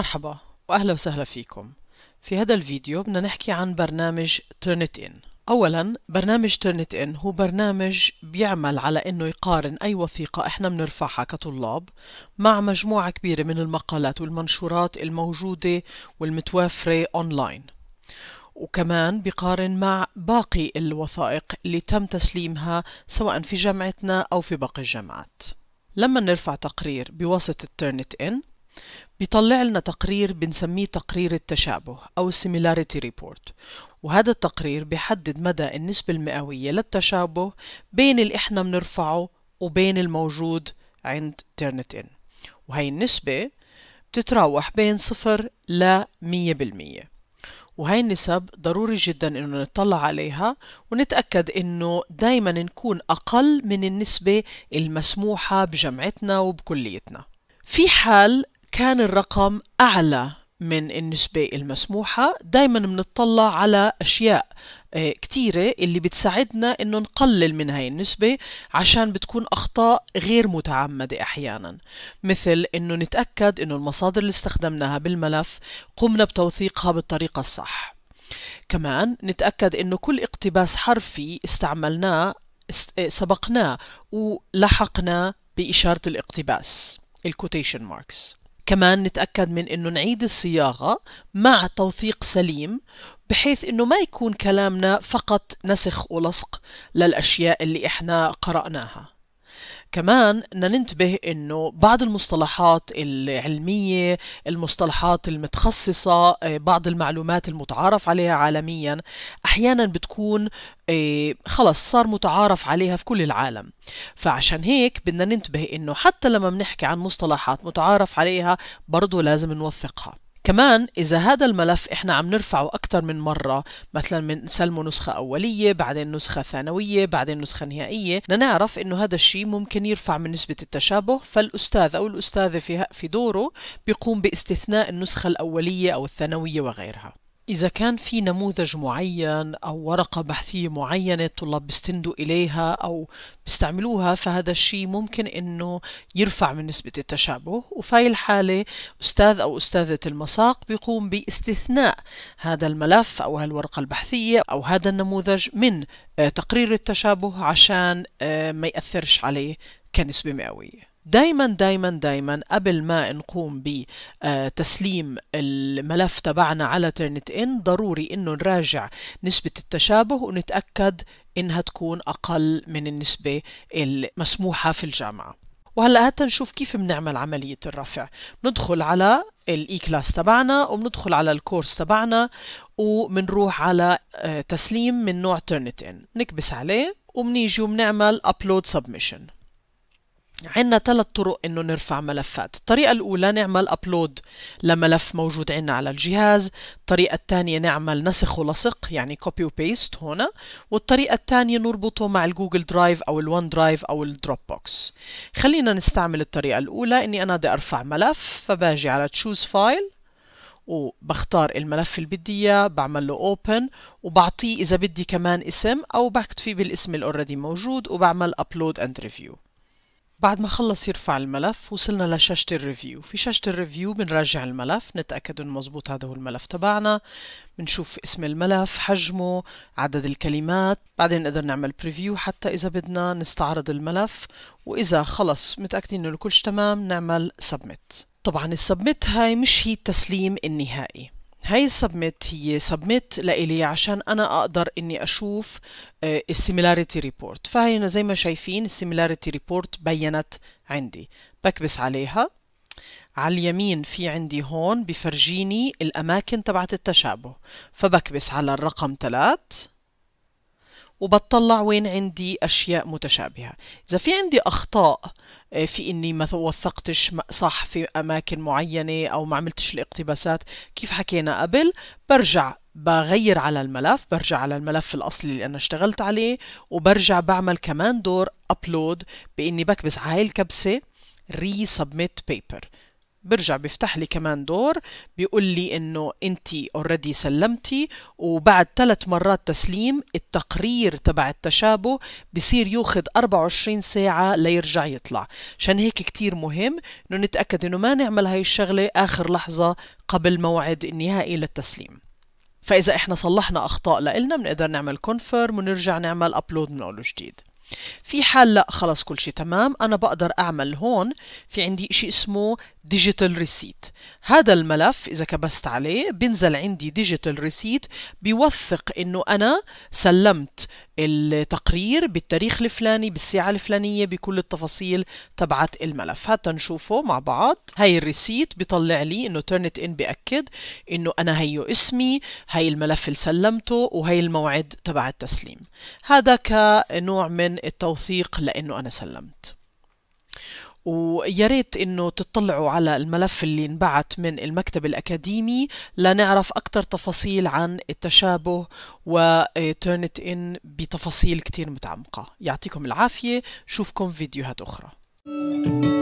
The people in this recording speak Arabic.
مرحبا وأهلا وسهلا فيكم في هذا الفيديو بدنا نحكي عن برنامج Turnitin أولا برنامج Turnitin هو برنامج بيعمل على أنه يقارن أي وثيقة إحنا بنرفعها كطلاب مع مجموعة كبيرة من المقالات والمنشورات الموجودة والمتوافرة أونلاين وكمان بقارن مع باقي الوثائق اللي تم تسليمها سواء في جامعتنا أو في باقي الجامعات لما نرفع تقرير بواسطة Turnitin بيطلع لنا تقرير بنسميه تقرير التشابه أو Similarity Report وهذا التقرير بيحدد مدى النسبة المئوية للتشابه بين اللي إحنا بنرفعه وبين الموجود عند Turnitin وهي النسبة بتتراوح بين صفر ل 100% وهي النسب ضروري جدا انه نطلع عليها ونتأكد انه دايما نكون اقل من النسبة المسموحة بجامعتنا وبكليتنا في حال كان الرقم أعلى من النسبة المسموحة دايما بنطلع على أشياء آه، كتيرة اللي بتساعدنا إنه نقلل من هاي النسبة عشان بتكون أخطاء غير متعمدة أحيانا مثل إنه نتأكد إنه المصادر اللي استخدمناها بالملف قمنا بتوثيقها بالطريقة الصح كمان نتأكد إنه كل اقتباس حرفي استعملناه آه، سبقناه ولحقناه بإشارة الاقتباس الكوتيشن ماركس كمان نتأكد من أنه نعيد الصياغة مع توثيق سليم بحيث أنه ما يكون كلامنا فقط نسخ ولصق للأشياء اللي إحنا قرأناها كمان بدنا ننتبه انه بعض المصطلحات العلميه المصطلحات المتخصصه آه، بعض المعلومات المتعارف عليها عالميا احيانا بتكون آه، خلص صار متعارف عليها في كل العالم فعشان هيك بدنا ننتبه انه حتى لما بنحكي عن مصطلحات متعارف عليها برضه لازم نوثقها كمان إذا هذا الملف إحنا عم نرفعه أكثر من مرة مثلا سلمه نسخة أولية بعدين نسخة ثانوية بعدين نسخة نهائية نعرف إنه هذا الشيء ممكن يرفع من نسبة التشابه فالأستاذ أو الأستاذة في دوره بيقوم باستثناء النسخة الأولية أو الثانوية وغيرها إذا كان في نموذج معين أو ورقة بحثية معينة الطلاب بيستندوا إليها أو بيستعملوها فهذا الشيء ممكن إنه يرفع من نسبة التشابه وفي هاي الحالة أستاذ أو أستاذة المساق بيقوم باستثناء هذا الملف أو هالورقة البحثية أو هذا النموذج من آه، تقرير التشابه عشان آه، ما يأثرش عليه كنسبة مئوية دايما دايما دايما قبل ما نقوم بتسليم آه، الملف تبعنا على ترنت ان ضروري انه نراجع نسبة التشابه ونتأكد انها تكون اقل من النسبة المسموحة في الجامعة وهلا هات نشوف كيف بنعمل عملية الرفع ندخل على الاي كلاس تبعنا وبندخل على الكورس تبعنا وبنروح على آه، تسليم من نوع ترنت ان نكبس عليه وبنيجي وبنعمل ابلود سبمشن عندنا ثلاث طرق انه نرفع ملفات الطريقة الاولى نعمل ابلود لملف موجود عندنا على الجهاز الطريقة الثانية نعمل نسخ ولصق يعني كوبي وبيست هنا والطريقة الثانية نربطه مع الجوجل درايف او الون درايف او الدروب بوكس خلينا نستعمل الطريقة الاولى اني انا بدي ارفع ملف فباجي على تشوز فايل وبختار الملف اللي بدي اياه بعمل له اوبن وبعطيه اذا بدي كمان اسم او بكتفي بالاسم اللي موجود وبعمل ابلود اند ريفيو بعد ما خلص يرفع الملف وصلنا لشاشة الريفيو في شاشة الريفيو بنراجع الملف نتأكد انه مزبوط هذا هو الملف تبعنا بنشوف اسم الملف حجمه عدد الكلمات بعدين نقدر نعمل بريفيو حتى إذا بدنا نستعرض الملف وإذا خلص متأكدين انه كل تمام نعمل سبميت طبعا السبميت هاي مش هي التسليم النهائي هاي السبميت هي سبميت لإلي عشان أنا أقدر إني أشوف آه، السيميلاريتي ريبورت فهنا زي ما شايفين السيميلاريتي ريبورت بينت عندي بكبس عليها على اليمين في عندي هون بفرجيني الأماكن تبعت التشابه فبكبس على الرقم 3 وبطلع وين عندي أشياء متشابهة إذا في عندي أخطاء آه، في إني ما وثقتش صح في أماكن معينة أو ما عملتش الاقتباسات كيف حكينا قبل برجع بغير على الملف برجع على الملف الأصلي اللي أنا اشتغلت عليه وبرجع بعمل كمان دور أبلود بإني بكبس على هاي الكبسة سبميت بيبر برجع بيفتح لي كمان دور بيقول لي انه انت اوريدي سلمتي وبعد ثلاث مرات تسليم التقرير تبع التشابه بصير ياخذ 24 ساعه ليرجع يطلع عشان هيك كتير مهم انه نتاكد انه ما نعمل هاي الشغله اخر لحظه قبل موعد النهائي للتسليم فاذا احنا صلحنا اخطاء لنا بنقدر نعمل كونفيرم ونرجع نعمل ابلود من اول جديد في حال لا خلص كل شيء تمام أنا بقدر أعمل هون في عندي شيء اسمه ديجيتال ريسيت هذا الملف إذا كبست عليه بنزل عندي ديجيتال ريسيت بيوثق إنه أنا سلمت التقرير بالتاريخ الفلاني بالساعة الفلانية بكل التفاصيل تبعت الملف حتى نشوفه مع بعض هاي الريسيت بيطلع لي إنه تيرنت إن بأكد إنه أنا هيو اسمي هاي الملف اللي سلمته وهي الموعد تبع التسليم هذا كنوع من التوثيق لأنه أنا سلمت ويا ريت انه تطلعوا على الملف اللي انبعت من المكتب الاكاديمي لنعرف اكثر تفاصيل عن التشابه وتيرنت ان بتفاصيل كتير متعمقه يعطيكم العافيه شوفكم فيديوهات اخرى thank you